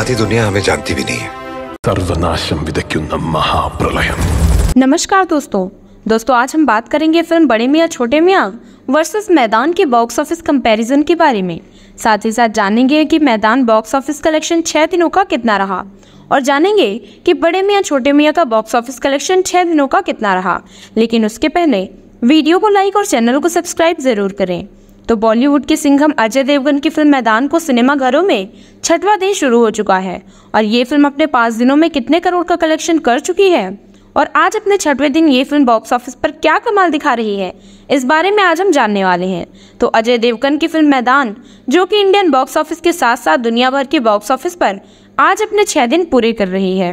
आधी दुनिया हमें जानती भी नहीं है सर्वनाशम महाप्रलयम नमस्कार दोस्तों दोस्तों आज हम बात करेंगे फिल्म बड़े मियाँ छोटे मियाँ वर्सेस मैदान के बॉक्स ऑफिस कंपैरिजन के बारे में साथ ही साथ जानेंगे कि मैदान बॉक्स ऑफिस कलेक्शन छः दिनों का कितना रहा और जानेंगे कि बड़े मियाँ छोटे मियाँ का बॉक्स ऑफिस कलेक्शन छः दिनों का कितना रहा लेकिन उसके पहले वीडियो को लाइक और चैनल को सब्सक्राइब ज़रूर करें तो बॉलीवुड के सिंघम अजय देवगन की फिल्म मैदान को सिनेमा घरों में छठवां दिन शुरू हो चुका है और ये फिल्म अपने पाँच दिनों में कितने करोड़ का कलेक्शन कर चुकी है और आज अपने छठवें दिन ये फिल्म बॉक्स ऑफिस पर क्या कमाल दिखा रही है इस बारे में आज हम जानने वाले हैं तो अजय देवगन की फिल्म मैदान जो कि इंडियन बॉक्स ऑफिस के साथ साथ दुनिया भर के बॉक्स ऑफिस पर आज अपने छः दिन पूरे कर रही है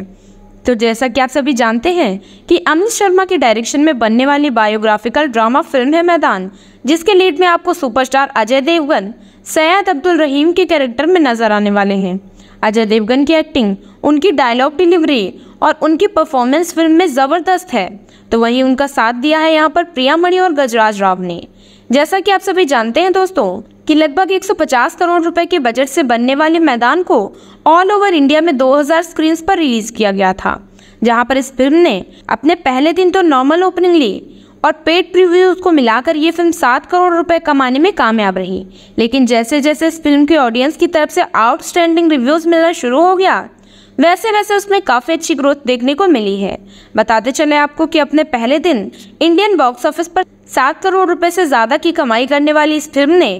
तो जैसा कि आप सभी जानते हैं कि अमित शर्मा के डायरेक्शन में बनने वाली बायोग्राफिकल ड्रामा फिल्म है मैदान जिसके लीड में आपको सुपरस्टार अजय देवगन सैयद अब्दुल रहीम के कैरेक्टर में नजर आने वाले हैं अजय देवगन की एक्टिंग उनकी डायलॉग डिलीवरी और उनकी परफॉर्मेंस फिल्म में ज़बरदस्त है तो वहीं उनका साथ दिया है यहाँ पर प्रिया मणि और गजराज राव ने जैसा कि आप सभी जानते हैं दोस्तों कि लगभग 150 करोड़ रुपए के बजट से बनने वाले मैदान को ऑल ओवर इंडिया में 2000 स्क्रीन्स पर रिलीज किया गया था जहां पर इस फिल्म ने अपने पहले दिन तो नॉर्मल ओपनिंग ली और पेड प्रीव्यूज को मिलाकर ये फिल्म सात करोड़ रुपए कमाने में कामयाब रही लेकिन जैसे जैसे इस फिल्म के ऑडियंस की तरफ से आउटस्टैंडिंग रिव्यूज मिलना शुरू हो गया वैसे वैसे उसमें काफ़ी अच्छी ग्रोथ देखने को मिली है बताते चले आपको कि अपने पहले दिन इंडियन बॉक्स ऑफिस पर सात करोड़ रुपए से ज़्यादा की कमाई करने वाली इस फिल्म ने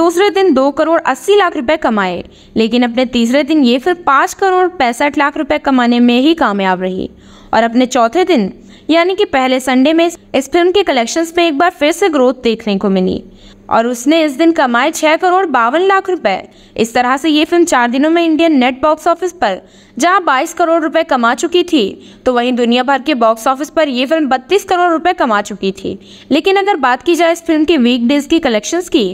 दूसरे दिन दो करोड़ अस्सी लाख रुपए कमाए लेकिन अपने तीसरे दिन ये फिल्म पाँच करोड़ पैंसठ लाख रुपए कमाने में ही कामयाब रही और अपने चौथे दिन यानी कि पहले संडे में इस फिल्म के कलेक्शंस में एक बार फिर से ग्रोथ देखने को मिली और उसने इस दिन कमाए छः करोड़ बावन लाख रुपए इस तरह से ये फिल्म चार दिनों में इंडियन नेट बॉक्स ऑफिस पर जहां 22 करोड़ रुपए कमा चुकी थी तो वहीं दुनिया भर के बॉक्स ऑफिस पर ये फिल्म 32 करोड़ रुपए कमा चुकी थी लेकिन अगर बात की जाए इस फिल्म की वीक डेज की कलेक्शंस की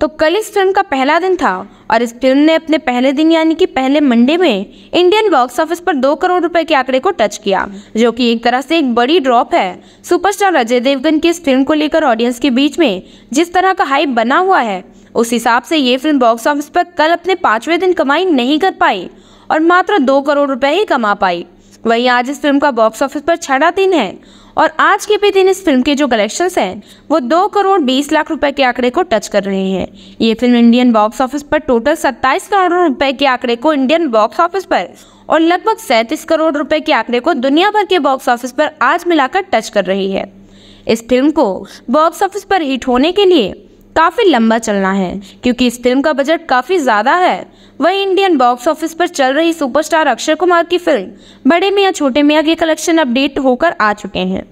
तो कल इस फिल्म का पहला दिन था और इस फिल्म ने अपने पहले दिन यानी कि पहले मंडे में इंडियन बॉक्स ऑफिस पर दो करोड़ रुपए के आंकड़े को टच किया जो कि एक तरह से एक बड़ी ड्रॉप है सुपरस्टार अजय देवगन की इस फिल्म को लेकर ऑडियंस के बीच में जिस तरह का हाइप बना हुआ है उस हिसाब से ये फिल्म बॉक्स ऑफिस पर कल अपने पाँचवें दिन कमाई नहीं कर पाई और मात्र दो करोड़ रुपये ही कमा पाई वहीं आज इस फिल्म का बॉक्स ऑफिस पर छड़ा दिन है और आज के भी दिन इस फिल्म के जो कलेक्शंस हैं वो दो करोड़ बीस लाख रुपए के आंकड़े को टच कर रहे हैं ये फिल्म इंडियन बॉक्स ऑफिस पर टोटल सत्ताईस करोड़ रुपए के आंकड़े को इंडियन बॉक्स ऑफिस पर और लगभग सैंतीस करोड़ रुपए के आंकड़े को दुनिया भर के बॉक्स ऑफिस पर आज मिलाकर टच कर रही है इस फिल्म को बॉक्स ऑफिस पर हिट होने के लिए काफ़ी लंबा चलना है क्योंकि इस फिल्म का बजट काफ़ी ज़्यादा है वहीं इंडियन बॉक्स ऑफिस पर चल रही सुपरस्टार अक्षय कुमार की फिल्म बड़े मियाँ छोटे मियाँ के कलेक्शन अपडेट होकर आ चुके हैं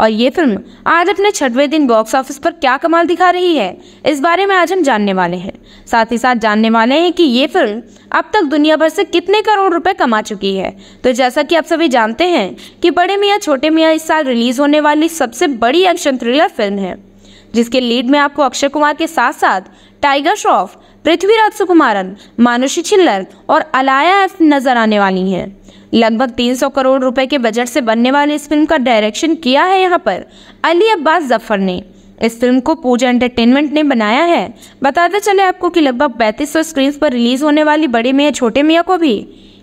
और ये फिल्म आज अपने छठवें दिन बॉक्स ऑफिस पर क्या कमाल दिखा रही है इस बारे में आज हम जानने वाले हैं साथ ही साथ जानने वाले हैं कि ये फिल्म अब तक दुनिया भर से कितने करोड़ रुपए कमा चुकी है तो जैसा कि आप सभी जानते हैं कि बड़े मियाँ छोटे मियाँ इस साल रिलीज होने वाली सबसे बड़ी एक्शन थ्रिलर फिल्म है जिसके लीड में आपको अक्षय कुमार के साथ साथ टाइगर श्रॉफ पृथ्वीराज सुकुमारन मानुषी छिल्लर और अलाया एफ नजर आने वाली हैं लगभग 300 करोड़ रुपए के बजट से बनने वाली इस फिल्म का डायरेक्शन किया है यहाँ पर अली अब्बास जफर ने इस फिल्म को पूजा एंटरटेनमेंट ने बनाया है बताते चले आपको कि लगभग पैतीस सौ स्क्रीन पर रिलीज होने वाली बड़े मियाँ छोटे मियाँ को भी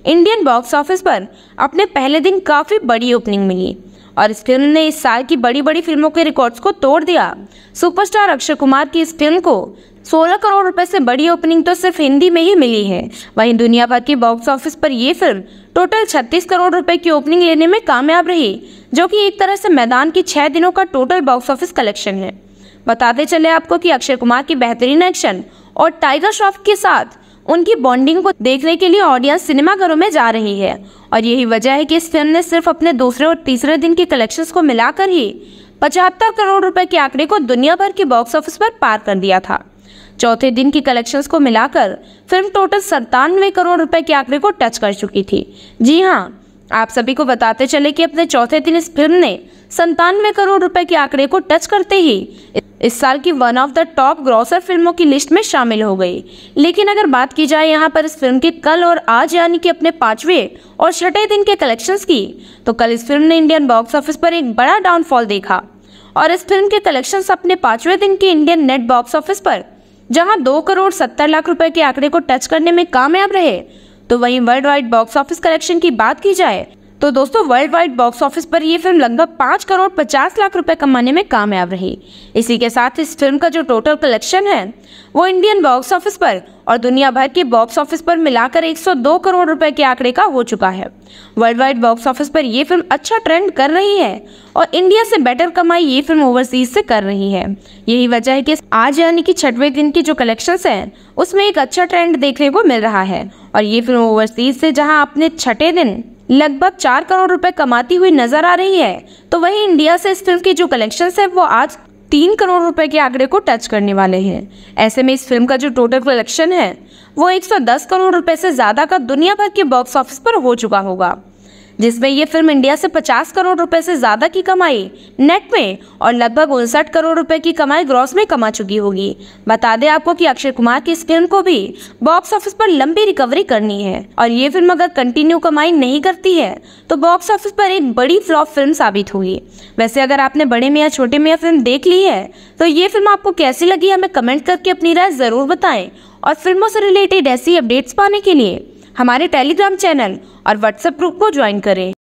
इंडियन बॉक्स ऑफिस पर अपने पहले दिन काफ़ी बड़ी ओपनिंग मिली और इस फिल्म ने इस साल की बड़ी बड़ी फिल्मों के रिकॉर्ड्स को तोड़ दिया सुपरस्टार अक्षय कुमार की इस फिल्म को 16 करोड़ रुपए से बड़ी ओपनिंग तो सिर्फ हिंदी में ही मिली है वहीं दुनिया भर के बॉक्स ऑफिस पर ये फिल्म टोटल 36 करोड़ रुपए की ओपनिंग लेने में कामयाब रही जो कि एक तरह से मैदान की छह दिनों का टोटल बॉक्स ऑफिस कलेक्शन है बताते चले आपको कि अक्षय कुमार की बेहतरीन एक्शन और टाइगर श्रॉफ के साथ उनकी बॉन्डिंग को देखने के लिए ऑडियंस सिनेमाघरों में जा रही है और यही वजह है कि इस फिल्म ने सिर्फ अपने दूसरे और तीसरे दिन के कलेक्शंस को मिलाकर ही पचहत्तर करोड़ रुपए के आंकड़े को दुनिया भर के बॉक्स ऑफिस पर पार कर दिया था चौथे दिन की कलेक्शंस को मिलाकर फिल्म टोटल सत्तानवे करोड़ रुपए के आंकड़े को टच कर चुकी थी जी हाँ आप सभी को बताते चले कि अपने चौथे दिन इस फिल्म ने संतानवे करोड़ रुपए के आंकड़े को टच करते ही इस साल की one of the top grosser फिल्मों की लिस्ट में शामिल हो गई लेकिन अगर बात की जाए यहाँ पर इस फिल्म के कल और आज यानी कि अपने पांचवे और छठे दिन के कलेक्शंस की तो कल इस फिल्म ने इंडियन बॉक्स ऑफिस पर एक बड़ा डाउनफॉल देखा और इस फिल्म के कलेक्शंस अपने पांचवें दिन के इंडियन नेट बॉक्स ऑफिस पर जहाँ दो करोड़ सत्तर लाख रुपए के आंकड़े को टच करने में कामयाब रहे तो वहीं world wide box office collection की बात की जाए तो दोस्तों वर्ल्ड वाइड बॉक्स ऑफिस पर यह फिल्म लगभग पाँच करोड़ पचास लाख रुपए कमाने में कामयाब रही इसी के साथ इस फिल्म का जो टोटल कलेक्शन है वो इंडियन बॉक्स ऑफिस पर और दुनिया भर के बॉक्स ऑफिस पर मिलाकर 102 करोड़ रुपए के आंकड़े का हो चुका है वर्ल्ड वाइड बॉक्स ऑफिस पर यह फिल्म अच्छा ट्रेंड कर रही है और इंडिया से बेटर कमाई ये फिल्म ओवरसीज से कर रही है यही वजह है कि आज यानी कि छठवें दिन की जो कलेक्शन है उसमें एक अच्छा ट्रेंड देखने को मिल रहा है और ये फिल्म ओवरसीज से जहाँ अपने छठे दिन लगभग चार करोड़ रुपए कमाती हुई नजर आ रही है तो वहीं इंडिया से इस फिल्म की जो कलेक्शंस है वो आज तीन करोड़ रुपए के आंकड़े को टच करने वाले हैं ऐसे में इस फिल्म का जो टोटल कलेक्शन है वो 110 करोड़ रुपए से ज़्यादा का दुनिया भर के बॉक्स ऑफिस पर हो चुका होगा जिसमें ये फिल्म इंडिया से 50 करोड़ रुपए से ज़्यादा की कमाई नेट में और लगभग उनसठ करोड़ रुपए की कमाई ग्रॉस में कमा चुकी होगी बता दें आपको कि अक्षय कुमार की इस फिल्म को भी बॉक्स ऑफिस पर लंबी रिकवरी करनी है और ये फिल्म अगर कंटिन्यू कमाई नहीं करती है तो बॉक्स ऑफिस पर एक बड़ी फ्लॉप फिल्म साबित होगी वैसे अगर आपने बड़े में या छोटे में या फिल्म देख ली है तो ये फिल्म आपको कैसी लगी हमें कमेंट करके अपनी राय ज़रूर बताएं और फिल्मों से रिलेटेड ऐसी अपडेट्स पाने के लिए हमारे टेलीग्राम चैनल और व्हाट्सएप ग्रुप को ज्वाइन करें